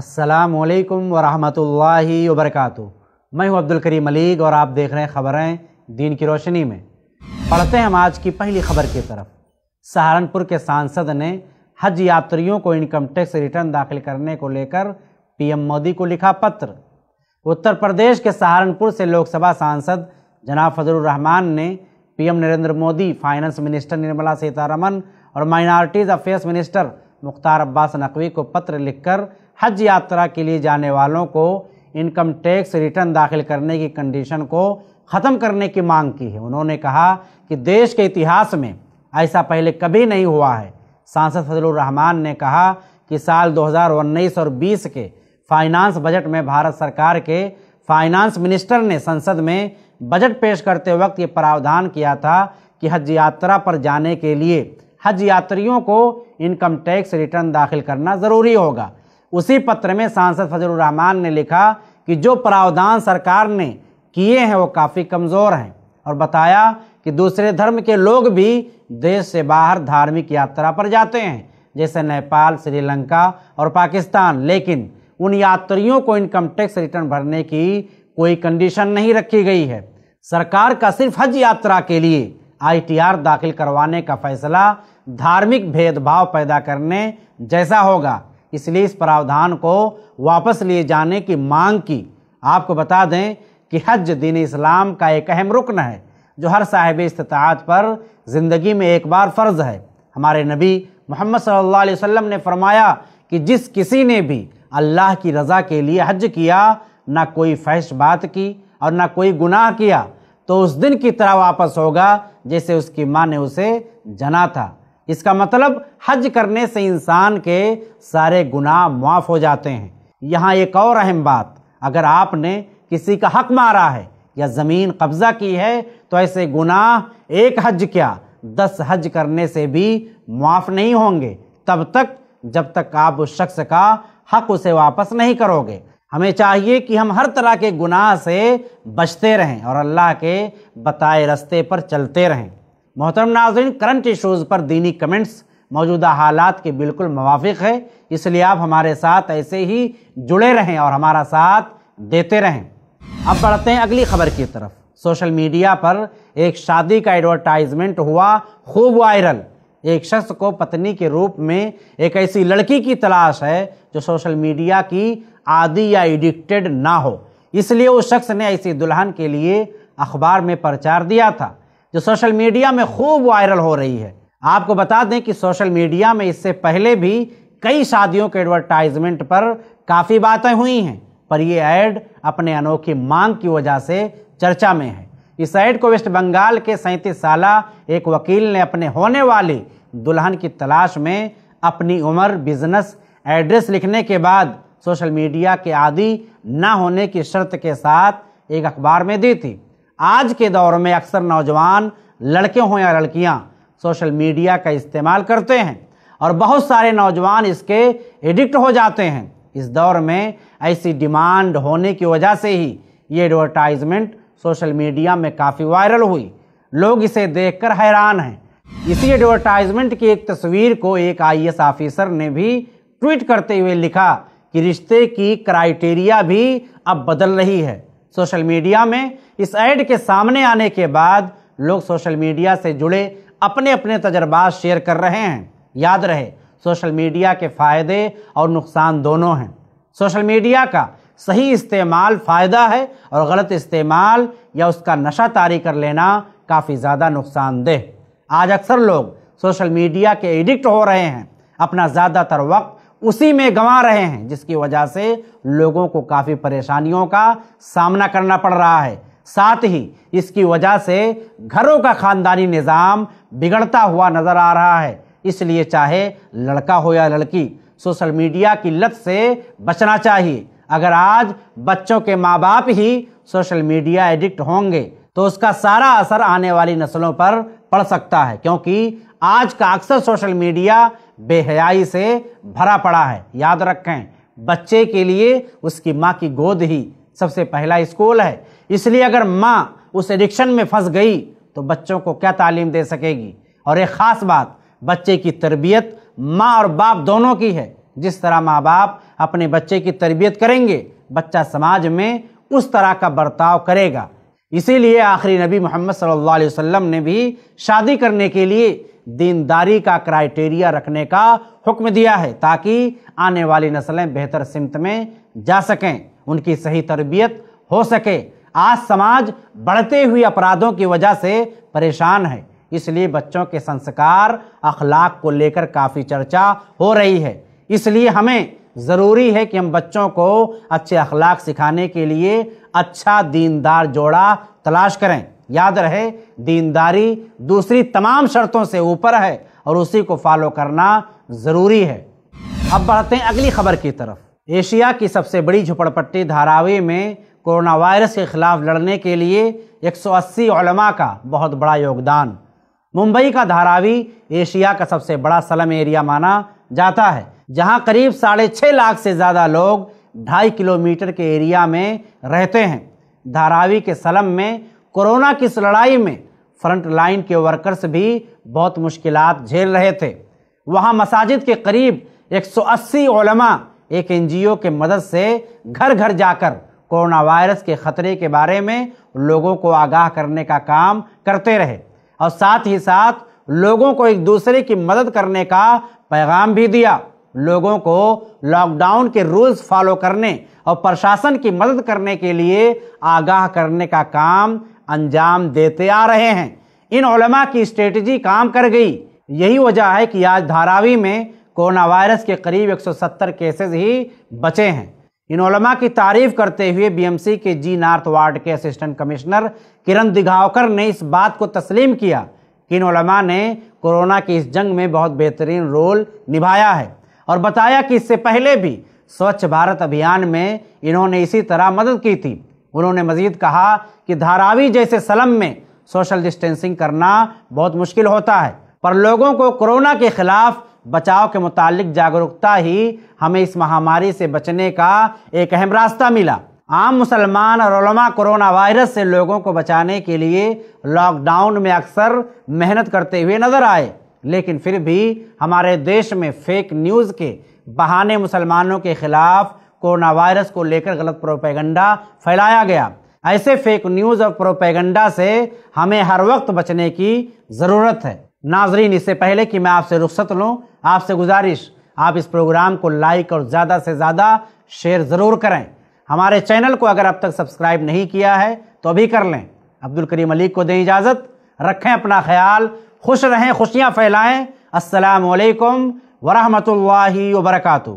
असलकम वरहमतुल्लाहि वबरकू मैं हूं अब्दुल करीम मलिक और आप देख रहे हैं ख़बरें दीन की रोशनी में पढ़ते हैं हम आज की पहली खबर की तरफ सहारनपुर के सांसद ने हज यात्रियों को इनकम टैक्स रिटर्न दाखिल करने को लेकर पीएम मोदी को लिखा पत्र उत्तर प्रदेश के सहारनपुर से लोकसभा सांसद जनाब फजल रहमान ने PM Narendra Modi finance minister Nirmala Sitharaman और minorities affairs minister Mukhtar Abbas Naqvi को पत्र लिखकर हज यात्रा के लिए जाने वालों को इनकम टैक्स रिटर्न दाखिल करने की कंडीशन को ख़त्म करने की मांग की है उन्होंने कहा कि देश के इतिहास में ऐसा पहले कभी नहीं हुआ है सांसद फजलरहमान रहमान ने कहा कि साल 2019 और 20 के फाइनेंस बजट में भारत सरकार के फाइनेंस मिनिस्टर ने संसद में बजट पेश करते वक्त ये प्रावधान किया था कि हज यात्रा पर जाने के लिए हज यात्रियों को इनकम टैक्स रिटर्न दाखिल करना ज़रूरी होगा उसी पत्र में सांसद फजल रहमान ने लिखा कि जो प्रावधान सरकार ने किए हैं वो काफ़ी कमज़ोर हैं और बताया कि दूसरे धर्म के लोग भी देश से बाहर धार्मिक यात्रा पर जाते हैं जैसे नेपाल श्रीलंका और पाकिस्तान लेकिन उन यात्रियों को इनकम टैक्स रिटर्न भरने की कोई कंडीशन नहीं रखी गई है सरकार का सिर्फ हज यात्रा के लिए आईटीआर दाखिल करवाने का फैसला धार्मिक भेदभाव पैदा करने जैसा होगा इसलिए इस प्रावधान को वापस लिए जाने की मांग की आपको बता दें कि हज दीन इस्लाम का एक अहम रुकन है जो हर साहिब इस्तात पर ज़िंदगी में एक बार फ़र्ज़ है हमारे नबी मोहम्मद सल्ला वम ने फरमाया कि जिस किसी ने भी अल्लाह की रज़ा के लिए हज किया ना कोई फहश बात की और ना कोई गुनाह किया तो उस दिन की तरह वापस होगा जैसे उसकी माँ ने उसे जना था इसका मतलब हज करने से इंसान के सारे गुनाह माफ़ हो जाते हैं यहाँ एक और अहम बात अगर आपने किसी का हक मारा है या ज़मीन कब्ज़ा की है तो ऐसे गुनाह एक हज क्या दस हज करने से भी माफ़ नहीं होंगे तब तक जब तक आप उस शख्स का हक उसे वापस नहीं करोगे हमें चाहिए कि हम हर तरह के गुनाह से बचते रहें और अल्लाह के बताए रास्ते पर चलते रहें मोहतरम नाजरन करंट इशूज़ पर दीनी कमेंट्स मौजूदा हालात के बिल्कुल मुाफिक है इसलिए आप हमारे साथ ऐसे ही जुड़े रहें और हमारा साथ देते रहें अब बढ़ते हैं अगली खबर की तरफ सोशल मीडिया पर एक शादी का एडवर्टाइजमेंट हुआ खूब वायरल एक शख्स को पत्नी के रूप में एक ऐसी लड़की की तलाश है जो सोशल मीडिया की आदि या एडिक्टेड ना हो इसलिए उस शख्स ने ऐसी दुल्हन के लिए अखबार में प्रचार दिया था जो सोशल मीडिया में खूब वायरल हो रही है आपको बता दें कि सोशल मीडिया में इससे पहले भी कई शादियों के एडवर्टाइजमेंट पर काफ़ी बातें हुई हैं पर यह ऐड अपने अनोखी मांग की वजह से चर्चा में है इस ऐड को वेस्ट बंगाल के सैंतीस साल एक वकील ने अपने होने वाली दुल्हन की तलाश में अपनी उम्र बिजनेस एड्रेस लिखने के बाद सोशल मीडिया के आदि न होने की शर्त के साथ एक अखबार में दी थी आज के दौर में अक्सर नौजवान लड़के हों या लड़कियां सोशल मीडिया का इस्तेमाल करते हैं और बहुत सारे नौजवान इसके एडिक्ट हो जाते हैं इस दौर में ऐसी डिमांड होने की वजह से ही ये एडवर्टाइजमेंट सोशल मीडिया में काफ़ी वायरल हुई लोग इसे देखकर हैरान हैं इसी एडवर्टाइजमेंट की एक तस्वीर को एक आईएएस ऑफिसर ने भी ट्वीट करते हुए लिखा कि रिश्ते की क्राइटेरिया भी अब बदल रही है सोशल मीडिया में इस ऐड के सामने आने के बाद लोग सोशल मीडिया से जुड़े अपने अपने तजर्बात शेयर कर रहे हैं याद रहे सोशल मीडिया के फ़ायदे और नुकसान दोनों हैं सोशल मीडिया का सही इस्तेमाल फ़ायदा है और गलत इस्तेमाल या उसका नशा तारी कर लेना काफ़ी ज़्यादा नुकसानदेह आज अक्सर लोग सोशल मीडिया के एडिक्ट हो रहे हैं अपना ज़्यादातर वक्त उसी में गंवा रहे हैं जिसकी वजह से लोगों को काफ़ी परेशानियों का सामना करना पड़ रहा है साथ ही इसकी वजह से घरों का खानदानी निज़ाम बिगड़ता हुआ नज़र आ रहा है इसलिए चाहे लड़का हो या लड़की सोशल मीडिया की लत से बचना चाहिए अगर आज बच्चों के माँ बाप ही सोशल मीडिया एडिक्ट होंगे तो उसका सारा असर आने वाली नस्लों पर पड़ सकता है क्योंकि आज का अक्सर सोशल मीडिया बेहयाई से भरा पड़ा है याद रखें बच्चे के लिए उसकी माँ की गोद ही सबसे पहला स्कूल है इसलिए अगर माँ उस एडिक्शन में फंस गई तो बच्चों को क्या तालीम दे सकेगी और एक ख़ास बात बच्चे की तरबियत माँ और बाप दोनों की है जिस तरह माँ बाप अपने बच्चे की तरबियत करेंगे बच्चा समाज में उस तरह का बर्ताव करेगा इसीलिए आखिरी नबी मोहम्मद सल्लल्लाहु अलैहि वसल्लम ने भी शादी करने के लिए दीनदारी का क्राइटेरिया रखने का हुक्म दिया है ताकि आने वाली नस्लें बेहतर सिमत में जा सकें उनकी सही तरबियत हो सके आज समाज बढ़ते हुए अपराधों की वजह से परेशान है इसलिए बच्चों के संस्कार अखलाक को लेकर काफ़ी चर्चा हो रही है इसलिए हमें ज़रूरी है कि हम बच्चों को अच्छे अखलाक सिखाने के लिए अच्छा दीनदार जोड़ा तलाश करें याद रहे दीनदारी दूसरी तमाम शर्तों से ऊपर है और उसी को फॉलो करना ज़रूरी है अब बढ़ते हैं अगली खबर की तरफ एशिया की सबसे बड़ी झुपड़पट्टी धारावी में कोरोना वायरस के खिलाफ लड़ने के लिए 180 उलमा का बहुत बड़ा योगदान मुंबई का धारावी एशिया का सबसे बड़ा सलम एरिया माना जाता है जहां करीब साढ़े छः लाख से ज़्यादा लोग ढाई किलोमीटर के एरिया में रहते हैं धारावी के सलम में कोरोना की इस लड़ाई में फ्रंट लाइन के वर्कर्स भी बहुत मुश्किल झेल रहे थे वहाँ मसाजिद के करीब 180 ओलमा एक एनजीओ के मदद से घर घर जाकर कोरोना वायरस के खतरे के बारे में लोगों को आगाह करने का काम करते रहे और साथ ही साथ लोगों को एक दूसरे की मदद करने का पैगाम भी दिया लोगों को लॉकडाउन के रूल्स फॉलो करने और प्रशासन की मदद करने के लिए आगाह करने का काम अंजाम देते आ रहे हैं इन ओलमा की स्ट्रेटजी काम कर गई यही वजह है कि आज धारावी में कोरोना वायरस के करीब 170 केसेस ही बचे हैं इन ओलमा की तारीफ करते हुए बीएमसी के जी नॉर्थ वार्ड के असिस्टेंट कमिश्नर किरण दिघावकर ने इस बात को तस्लीम किया कि इन ओलमा ने कोरोना की इस जंग में बहुत बेहतरीन रोल निभाया है और बताया कि इससे पहले भी स्वच्छ भारत अभियान में इन्होंने इसी तरह मदद की थी उन्होंने मजीद कहा कि धारावी जैसे सलम में सोशल डिस्टेंसिंग करना बहुत मुश्किल होता है पर लोगों को कोरोना के खिलाफ बचाव के मुतालिक जागरूकता ही हमें इस महामारी से बचने का एक अहम रास्ता मिला आम मुसलमान और कोरोना वायरस से लोगों को बचाने के लिए लॉकडाउन में अक्सर मेहनत करते हुए नजर आए लेकिन फिर भी हमारे देश में फेक न्यूज़ के बहाने मुसलमानों के खिलाफ कोरोना वायरस को लेकर गलत प्रोपेगंडा फैलाया गया ऐसे फेक न्यूज़ और प्रोपेगंडा से हमें हर वक्त बचने की ज़रूरत है नाजरीन इससे पहले कि मैं आपसे रुख्सत लूँ आपसे गुजारिश आप इस प्रोग्राम को लाइक और ज़्यादा से ज़्यादा शेयर ज़रूर करें हमारे चैनल को अगर अब तक सब्सक्राइब नहीं किया है तो अभी कर लें अब्दुल करीम अली को दें इजाज़त रखें अपना ख्याल खुश रहें खुशियाँ फैलाएँ असलकम वरहमल वबरकू